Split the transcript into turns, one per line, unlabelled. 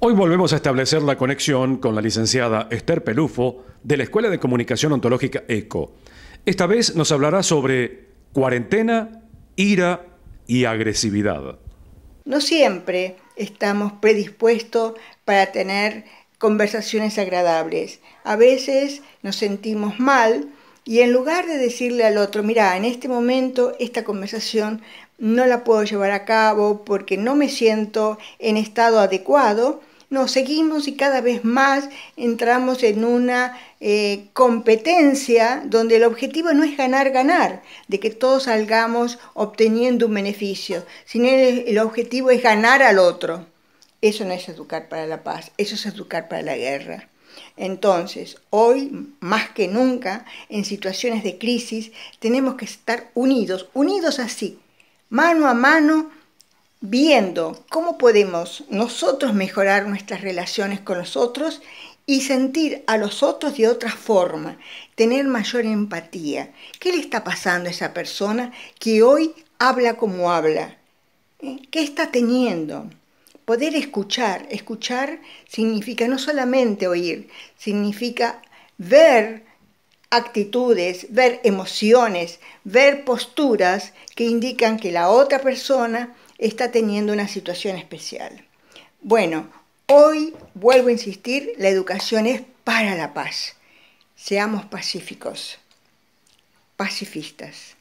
Hoy volvemos a establecer la conexión con la licenciada Esther Pelufo de la Escuela de Comunicación Ontológica ECO. Esta vez nos hablará sobre cuarentena, ira y agresividad.
No siempre estamos predispuestos para tener conversaciones agradables. A veces nos sentimos mal y en lugar de decirle al otro, mira, en este momento esta conversación no la puedo llevar a cabo porque no me siento en estado adecuado, nos seguimos y cada vez más entramos en una eh, competencia donde el objetivo no es ganar, ganar, de que todos salgamos obteniendo un beneficio, sino el, el objetivo es ganar al otro. Eso no es educar para la paz, eso es educar para la guerra. Entonces, hoy más que nunca, en situaciones de crisis, tenemos que estar unidos, unidos así, mano a mano, viendo cómo podemos nosotros mejorar nuestras relaciones con los otros y sentir a los otros de otra forma, tener mayor empatía. ¿Qué le está pasando a esa persona que hoy habla como habla? ¿Eh? ¿Qué está teniendo? Poder escuchar. Escuchar significa no solamente oír, significa ver actitudes, ver emociones, ver posturas que indican que la otra persona está teniendo una situación especial. Bueno, hoy vuelvo a insistir, la educación es para la paz. Seamos pacíficos, pacifistas.